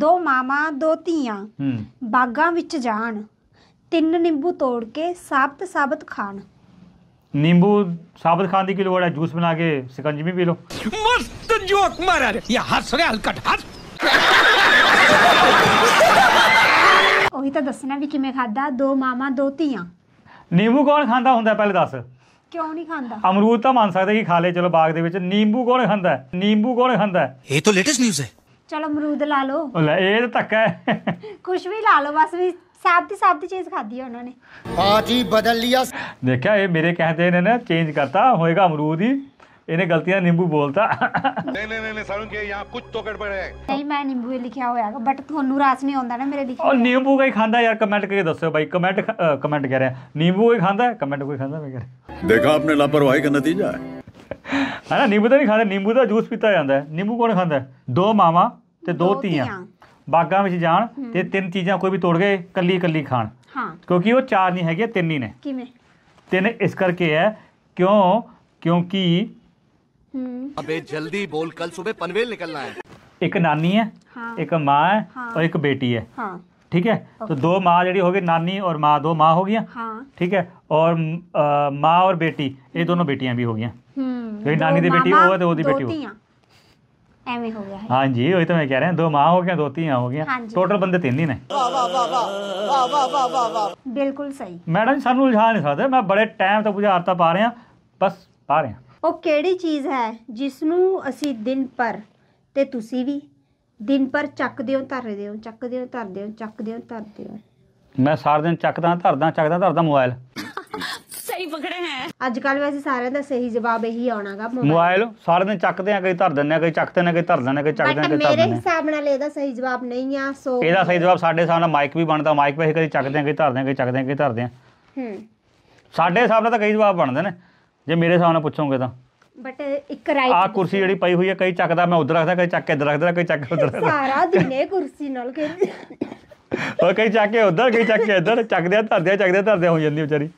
ਦੋ ਮਾਮਾ ਦੋ ਧੀਆਂ ਹੂੰ ਬਾਗਾਂ ਵਿੱਚ ਜਾਣ ਤਿੰਨ ਨਿੰਬੂ ਤੋੜ ਕੇ ਸਾਬਤ ਸਾਬਤ ਖਾਣ नींबू साबुत खाने की किलो है जूस बना के सिकंजी में पी लो मस्त जोक मारा रे ये हंस रहे हलकट हंस ਉਹੀ ਤਾਂ ਦੱਸਣਾ ਵੀ ਕਿਵੇਂ ਖਾਦਾ ਦੋ ਮਾਮਾ ਦੋ ਧੀਆਂ ਨੀਂਬੂ ਕੌਣ ਖਾਂਦਾ ਹੁੰਦਾ ਪਹਿਲੇ ਦੱਸ ਕਿਉਂ ਨਹੀਂ ਖਾਂਦਾ ਅਮਰੂਦ ਤਾਂ ਮੰਨ ਸਕਦੇ ਕਿ ਖਾ ਲਏ ਚਲੋ ਬਾਗ ਦੇ ਵਿੱਚ ਨੀਂਬੂ ਕੌਣ ਖਾਂਦਾ ਹੈ? ਨੀਂਬੂ ਕੌਣ ਖਾਂਦਾ ਹੈ? ਇਹ ਤਾਂ ਲੇਟੈਸਟ ਨਿਊਜ਼ ਹੈ ਚਲੋ ਅਮਰੂਦ ਲਾ ਲਓ ਉਹ ਲੈ ਇਹ ਤਾਂ ਧੱਕਾ ਹੈ ਕੁਝ ਵੀ ਲਾ ਲਓ ਬਸ ਵੀ ਸਾਬ ਦੀ ਸਾਬ ਦੀ ਚੀਜ਼ ਖਾਦੀ ਹੈ ਉਹਨਾਂ ਨੇ ਬਾਜੀ ਬਦਲ ਲਿਆ ਦੇਖਿਆ ਇਹ ਮੇਰੇ ਕਹਦੇ ਨੇ ਨਾ ਚੇਂਜ ਕਰਤਾ ਹੋਏਗਾ ਅਮਰੂਦ ਹੀ ਇਹਨੇ ਗਲਤੀਆਂ ਨਿੰਬੂ ਬੋਲਤਾ ਨਹੀਂ ਨਹੀਂ ਨਹੀਂ ਸਾਨੂੰ ਕਿ ਯਹਾਂ ਕੁਝ ਤੋਂ ਗੜਬੜ ਹੈ ਨਹੀਂ ਮੈਂ ਨਿੰਬੂ ਹੀ ਲਿਖਿਆ ਹੋਇਆ ਹੈ ਬਟ ਤੁਹਾਨੂੰ ਰਾਸ ਨਹੀਂ ਆਉਂਦਾ ਨਾ ਮੇਰੇ ਲਿਖਿਆ ਉਹ ਨਿੰਬੂ ਕੋਈ ਖਾਂਦਾ ਯਾਰ ਕਮੈਂਟ ਕਰਕੇ ਦੱਸੋ ਭਾਈ ਕਮੈਂਟ ਕਮੈਂਟ ਕਰ ਰਿਹਾ ਨਿੰਬੂ ਕੋਈ ਖਾਂਦਾ ਹੈ ਕਮੈਂਟ ਕੋਈ ਖਾਂਦਾ ਮੈਂ ਕਰ ਦੇਖਾ ਆਪਨੇ ਲਾਪਰਵਾਹੀ ਦਾ ਨਤੀਜਾ ਹੈ है ना नींबू तो नहीं खाते नींबू का जूस पीता जाता है नींबू कौन खाता है दो मामा ਤੇ ਦੋ ਧੀਆਂ ਬਾਗਾਂ ਵਿੱਚ ਜਾਣ ਤੇ ਤਿੰਨ ਚੀਜ਼ਾਂ ਕੋਈ ਵੀ ਤੋੜ ਕੇ ਕੱਲੀ ਕੱਲੀ ਖਾਣ ਹਾਂ ਕਿਉਂਕਿ ਉਹ ਚਾਰ ਨਹੀਂ ਹੈਗੇ ਤਿੰਨ ਹੀ ਨੇ ਕਿਵੇਂ ਤਿੰਨ ਇਸ ਕਰਕੇ ਹੈ ਕਿਉਂ ਕਿਉਂਕਿ ਅਬੇ ਜਲਦੀ ਬੋਲ ਕੱਲ ਸਵੇਰ ਪਨਵੇਲ ਨਿਕਲਣਾ ਹੈ ਇੱਕ ਨਾਨੀ ਹੈ ਇੱਕ ਮਾਂ ਹੈ ਔਰ ਇੱਕ ਬੇਟੀ ਹੈ ਹਾਂ ਠੀਕ ਹੈ ਦੋ ਮਾਂ ਜਿਹੜੀ ਹੋ ਗਈ ਨਾਨੀ ਔਰ ਮਾਂ ਦੋ ਮਾਂ ਹੋ ਗਈਆਂ ਹਾਂ ਠੀਕ ਹੈ ਔਰ ਮਾਂ ਔਰ ਬੇਟੀ ਇਹ ਦੋਨੋਂ ਬੇਟੀਆਂ ਵੀ ਹੋ ਗਈਆਂ भी हो ਨਾਨੀ ਦੀ ਬੇਟੀ बेटी वो ਤੇ ਉਹਦੀ ਬੇਟੀ हो ਐਵੇਂ ਹੋ ਗਿਆ ਹੈ ਹਾਂਜੀ ਉਹੀ ਤਾਂ ਮੈਂ ਕਹਿ ਰਿਹਾ ਦੋ ਮਾਂ ਹੋ ਗਿਆ ਦੋ ਧੀਆਂ ਹੋ ਗਿਆ ਟੋਟਲ ਬੰਦੇ ਤਿੰਨ ਹੀ ਨੇ ਵਾ ਵਾ ਵਾ ਵਾ ਵਾ ਬਿਲਕੁਲ ਸਹੀ ਮੈਡਮ ਸਾਨੂੰ ਉਲਝਾ ਨਹੀਂ ਸਕਦੇ ਮੈਂ ਬੜੇ ਟਾਈਮ ਤੋਂ ਬੁਝਾਰਤਾ ਪਾ ਰਿਹਾ ਬਸ ਪਾ ਰਿਹਾ ਉਹ ਕਿਹੜੀ ਚੀਜ਼ ਹੈ ਜਿਸ ਨੂੰ ਅਸੀਂ ਦਿਨ ਪਰ ਤੇ ਤੁਸੀਂ ਵੀ ਦਿਨ ਪਰ ਚੱਕਦੇ ਹੋ ਧਰਦੇ ਹੋ ਚੱਕਦੇ ਹੋ ਧਰਦੇ ਹੋ ਚੱਕਦੇ ਹੋ ਧਰਦੇ ਹੋ ਮੈਂ ਸਾਰ ਦਿਨ ਚੱਕਦਾ ਧਰਦਾ ਚੱਕਦਾ ਧਰਦਾ ਮੋਬਾਈਲ ਅੱਜ ਕੱਲ ਵੈਸੇ ਸਾਰਿਆਂ ਦਾ ਸਹੀ ਜਵਾਬ ਇਹੀ ਆਉਣਾਗਾ ਮੋਬਾਈਲ ਸਾਰੇ ਦਿਨ ਚੱਕਦੇ ਆ ਕਈ ਧਰ ਦਿੰਦੇ ਆ ਕਈ ਚੱਕਦੇ ਨੇ ਕਈ ਧਰ ਦਿੰਦੇ ਆ ਕਈ ਚੱਕਦੇ ਨੇ ਕਈ ਧਰ ਦਿੰਦੇ ਆ ਮੇਰੇ ਹਿਸਾਬ ਨਾਲ ਇਹਦਾ ਸਹੀ ਜਵਾਬ ਨਹੀਂ ਆ ਸੋ ਇਹਦਾ ਸਹੀ ਜਵਾਬ ਸਾਡੇ ਹਿਸਾਬ ਨਾਲ ਮਾਈਕ ਵੀ ਬਣਦਾ ਮਾਈਕ ਵੀ ਕਈ ਚੱਕਦੇ ਆ ਕਈ ਦਿੰਦੇ ਆ ਕਈ ਚੱਕਦੇ ਆ ਕਈ ਦਿੰਦੇ ਆ ਹੂੰ ਸਾਡੇ ਹਿਸਾਬ ਨਾਲ ਤਾਂ ਕਈ ਜਵਾਬ ਬਣਦੇ ਨੇ ਜੇ ਮੇਰੇ ਹਿਸਾਬ ਨਾਲ ਪੁੱਛੋਗੇ ਤਾਂ ਬਟ ਇੱਕ ਰਾਈਟ ਆ ਕੁਰਸੀ ਜਿਹੜੀ ਪਈ ਹੋਈ ਹੈ ਕਈ ਚੱਕਦਾ ਮੈਂ ਉਧਰ ਰੱਖਦਾ ਕਈ ਚੱਕ ਕੇ ਇੱਧਰ ਰੱਖਦਾ ਕਈ ਚੱਕ ਕੇ ਉਧਰ ਰੱਖਦਾ ਸਾਰਾ ਦਿਨ ਇਹ ਕੁਰਸੀ ਨਾਲ ਖੇਡਦੀ ਉਹ ਕਈ ਚੱਕ ਕੇ ਉਧਰ ਕਈ ਚੱਕ ਕੇ ਇਧਰ ਚੱਕਦੇ ਆ ਧਰਦੇ ਆ ਚੱਕਦੇ ਆ ਧਰਦੇ ਹੋ ਜਾਂਦੀ ਵਿਚਾਰੀ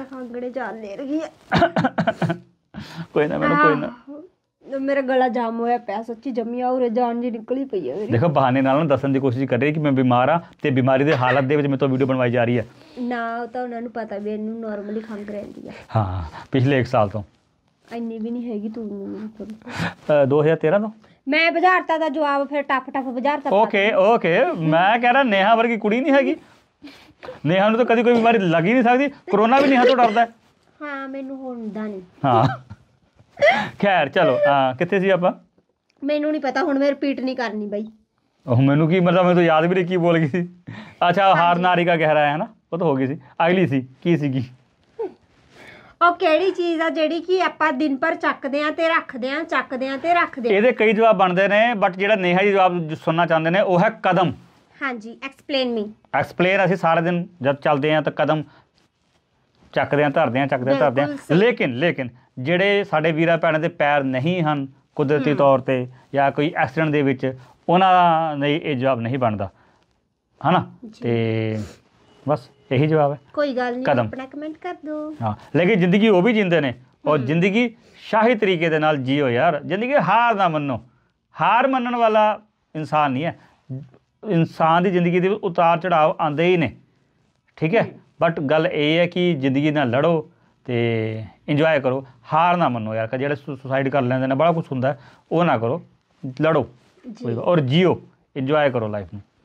ਤਾਂ ਫਾਂਗੜੇ ਜਾਲ ਲੈ ਰਹੀ ਹੈ ਕੋਈ ਨਾ ਮੈਨੂੰ ਕੋਈ ਨਾ ਮੇਰਾ ਗਲਾ ਜਾਮ ਹੋਇਆ ਪਿਆ ਸੱਚੀ ਜੰਮੀ ਆਉ ਜਾਨ ਜੀ ਨਿਕਲੀ ਪਈ ਹੈ ਮੇਰੀ ਦੇਖੋ ਬਹਾਨੇ ਨਾਲ ਨਾ ਦੱਸਣ ਦੀ ਕੋਸ਼ਿਸ਼ ਕਰ ਰਹੀ ਕਿ ਮੈਂ ਬਿਮਾਰ ਆ ਤੇ ਬਿਮਾਰੀ ਦੇ ਹਾਲਤ ਦੇ ਵਿੱਚ ਮੈਂ ਤੋਂ ਵੀਡੀਓ ਬਣਵਾਈ ਜਾ ਰਹੀ ਹੈ ਨਾ ਉਹ ਤਾਂ ਉਹਨਾਂ ਨੂੰ ਪਤਾ ਵੀ ਇਹਨੂੰ ਨਾਰਮਲੀ ਖੰਗ ਰਹਿੰਦੀ ਹੈ ਹਾਂ ਪਿਛਲੇ 1 ਸਾਲ ਤੋਂ ਇੰਨੀ ਵੀ ਨਹੀਂ ਹੈਗੀ ਤੂੰ ਮੈਨੂੰ 2013 ਤੋਂ ਮੈਂ ਬੁਝਾਰਤਾ ਦਾ ਜਵਾਬ ਫਿਰ ਟਪ ਟੱਪ ਬੁਝਾਰਤਾ ਓਕੇ ਓਕੇ ਮੈਂ ਕਹਿ ਰਿਹਾ ਨੇਹਾ ਵਰਗੀ ਕੁੜੀ ਨਹੀਂ ਹੈਗੀ ਨੇਹਾ ਨੂੰ ਤਾਂ ਕਦੀ ਕੋਈ ਬਿਮਾਰੀ ਲੱਗ ਹੀ ਨਹੀਂ ਸਕਦੀ ਕਰੋਨਾ ਵੀ ਨੇਹਾ ਤੋਂ ਡਰਦਾ ਹਾਂ ਮੈਨੂੰ ਹੁੰਦਾ ਨਹੀਂ ਹਾਂ ਖੈਰ ਚਲੋ ਹਾਂ ਕਿੱਥੇ ਸੀ ਆਪਾਂ ਮੈਨੂੰ ਨਹੀਂ ਪਤਾ ਹੁਣ ਮੈਂ ਰਿਪੀਟ ਨਹੀਂ ਕਰਨੀ ਬਾਈ ਉਹ ਮੈਨੂੰ ਕੀ ਮਤਲਬ ਮੈਂ ਤਾਂ ਯਾਦ ਵੀ ਨਹੀਂ ਕੀ ਬੋਲ ਗਈ ਸੀ ਅੱਛਾ ਹਾਰ ਨਾਰੀ ਦਾ ਗਹਿਰਾ ਹੈ ਨਾ ਉਹ ਤਾਂ ਹੋ ਗਈ ਸੀ ਅਗਲੀ ਸੀ ਕੀ ਸੀਗੀ ਉਹ ਕਿਹੜੀ ਚੀਜ਼ ਆ ਜਿਹੜੀ ਕਿ ਆਪਾਂ ਦਿਨ ਭਰ ਚੱਕਦੇ ਆ ਤੇ ਰੱਖਦੇ ਆ ਚੱਕਦੇ ਆ ਤੇ ਰੱਖਦੇ ਆ ਇਹਦੇ ਕਈ ਜਵਾਬ ਬਣਦੇ ਨੇ ਬਟ ਜਿਹੜਾ ਨੇਹਾ ਜੀ ਜਵਾਬ ਸੁਣਨਾ ਚਾਹੁੰਦੇ ਨੇ ਉਹ ਹੈ ਕਦਮ ਹਾਂਜੀ ਐਕਸਪਲੇਨ ਮੀ ਐਕਸਪਲੇਨ ਅਸੀਂ ਸਾਰੇ ਦਿਨ ਜਦ ਚੱਲਦੇ ਆ ਤਾਂ ਕਦਮ ਚੱਕਦੇ ਆ ਧਰਦੇ ਆ ਚੱਕਦੇ ਆ ਧਰਦੇ ਆ ਲੇਕਿਨ ਲੇਕਿਨ ਜਿਹੜੇ ਸਾਡੇ ਵੀਰਾ ਪੈਣੇ ਦੇ ਪੈਰ ਨਹੀਂ ਹਨ ਕੁਦਰਤੀ ਤੌਰ ਤੇ ਜਾਂ ਕੋਈ ਐਕਸੀਡੈਂਟ ਦੇ ਵਿੱਚ ਉਹਨਾਂ ਲਈ ਇਹ ਜਵਾਬ ਨਹੀਂ ਬਣਦਾ ਹਨਾ ਤੇ ਬਸ ਇਹੀ ਜਵਾਬ ਹੈ ਕੋਈ ਗੱਲ ਨਹੀਂ ਆਪਣਾ ਕਮੈਂਟ ਕਰ ਦਿਓ ਹਾਂ ਲੇਕਿਨ ਜ਼ਿੰਦਗੀ ਉਹ ਵੀ ਜਿੰਦੇ ਨੇ ਔਰ ਜ਼ਿੰਦਗੀ ਸ਼ਾਹੀ ਤਰੀਕੇ ਦੇ ਨਾਲ ਜੀਓ ਯਾਰ ਜ਼ਿੰਦਗੀ ਹਾਰ ਨਾ ਮੰਨੋ ਹਾਰ ਮੰਨਣ ਵਾਲਾ ਇਨਸਾਨ ਨਹੀਂ ਹੈ ਇਨਸਾਨ ਦੀ ਜ਼ਿੰਦਗੀ ਦੇ ਉਤਾਰ ਚੜਾਵ ਆਉਂਦੇ ਹੀ ਨੇ ਠੀਕ ਹੈ ਬਟ ਗੱਲ ਇਹ ਹੈ ਕਿ ਜ਼ਿੰਦਗੀ ਨਾਲ ਲੜੋ ਤੇ ਇੰਜੋਏ ਕਰੋ ਹਾਰ ਨਾ ਮੰਨੋ ਯਾਰ ਜਿਹੜੇ ਸੁਸਾਈਡ ਕਰ ਲੈਂਦੇ ਨੇ ਬੜਾ ਕੁਝ ਹੁੰਦਾ ਉਹ ਨਾ ਕਰੋ ਲੜੋ ਔਰ ਜਿਓ ਇੰਜੋਏ ਕਰੋ ਲਾਈਫ ਨੂੰ